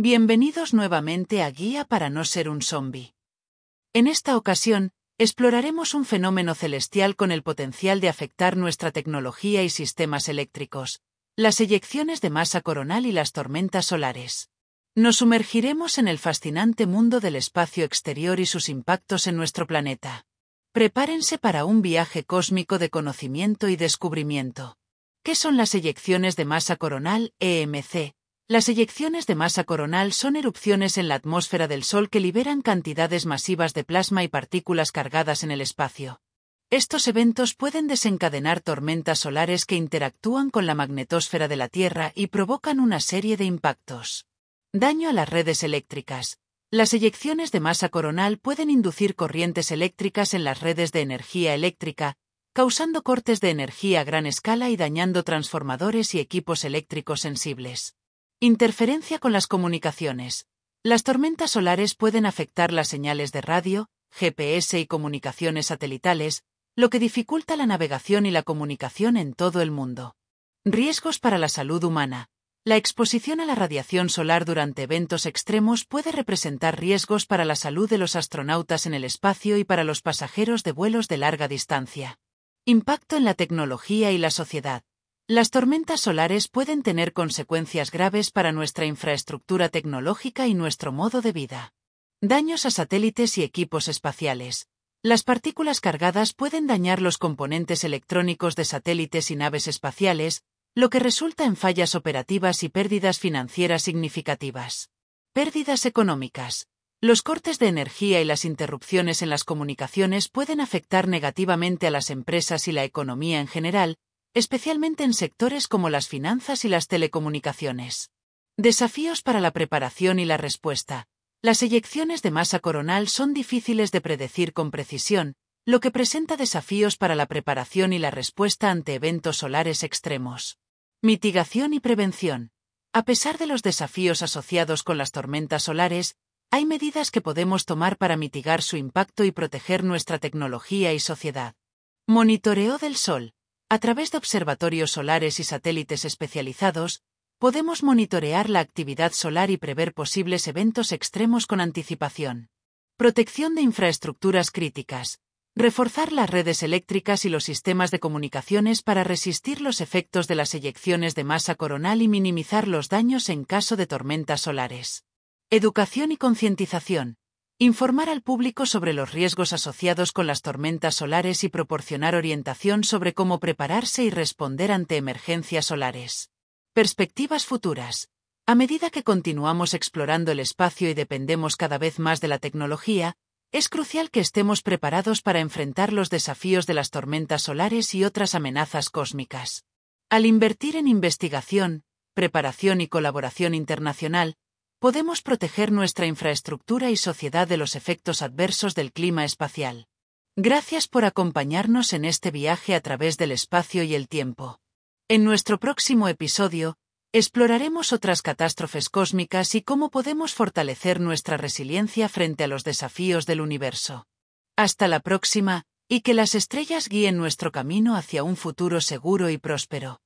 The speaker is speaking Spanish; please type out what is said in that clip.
Bienvenidos nuevamente a Guía para no ser un zombie. En esta ocasión, exploraremos un fenómeno celestial con el potencial de afectar nuestra tecnología y sistemas eléctricos, las eyecciones de masa coronal y las tormentas solares. Nos sumergiremos en el fascinante mundo del espacio exterior y sus impactos en nuestro planeta. Prepárense para un viaje cósmico de conocimiento y descubrimiento. ¿Qué son las eyecciones de masa coronal, EMC, las eyecciones de masa coronal son erupciones en la atmósfera del Sol que liberan cantidades masivas de plasma y partículas cargadas en el espacio. Estos eventos pueden desencadenar tormentas solares que interactúan con la magnetosfera de la Tierra y provocan una serie de impactos. Daño a las redes eléctricas. Las eyecciones de masa coronal pueden inducir corrientes eléctricas en las redes de energía eléctrica, causando cortes de energía a gran escala y dañando transformadores y equipos eléctricos sensibles. Interferencia con las comunicaciones. Las tormentas solares pueden afectar las señales de radio, GPS y comunicaciones satelitales, lo que dificulta la navegación y la comunicación en todo el mundo. Riesgos para la salud humana. La exposición a la radiación solar durante eventos extremos puede representar riesgos para la salud de los astronautas en el espacio y para los pasajeros de vuelos de larga distancia. Impacto en la tecnología y la sociedad. Las tormentas solares pueden tener consecuencias graves para nuestra infraestructura tecnológica y nuestro modo de vida. Daños a satélites y equipos espaciales. Las partículas cargadas pueden dañar los componentes electrónicos de satélites y naves espaciales, lo que resulta en fallas operativas y pérdidas financieras significativas. Pérdidas económicas. Los cortes de energía y las interrupciones en las comunicaciones pueden afectar negativamente a las empresas y la economía en general, especialmente en sectores como las finanzas y las telecomunicaciones. Desafíos para la preparación y la respuesta. Las eyecciones de masa coronal son difíciles de predecir con precisión, lo que presenta desafíos para la preparación y la respuesta ante eventos solares extremos. Mitigación y prevención. A pesar de los desafíos asociados con las tormentas solares, hay medidas que podemos tomar para mitigar su impacto y proteger nuestra tecnología y sociedad. Monitoreo del sol. A través de observatorios solares y satélites especializados, podemos monitorear la actividad solar y prever posibles eventos extremos con anticipación. Protección de infraestructuras críticas. Reforzar las redes eléctricas y los sistemas de comunicaciones para resistir los efectos de las eyecciones de masa coronal y minimizar los daños en caso de tormentas solares. Educación y concientización. Informar al público sobre los riesgos asociados con las tormentas solares y proporcionar orientación sobre cómo prepararse y responder ante emergencias solares. Perspectivas futuras. A medida que continuamos explorando el espacio y dependemos cada vez más de la tecnología, es crucial que estemos preparados para enfrentar los desafíos de las tormentas solares y otras amenazas cósmicas. Al invertir en investigación, preparación y colaboración internacional, podemos proteger nuestra infraestructura y sociedad de los efectos adversos del clima espacial. Gracias por acompañarnos en este viaje a través del espacio y el tiempo. En nuestro próximo episodio, exploraremos otras catástrofes cósmicas y cómo podemos fortalecer nuestra resiliencia frente a los desafíos del universo. Hasta la próxima, y que las estrellas guíen nuestro camino hacia un futuro seguro y próspero.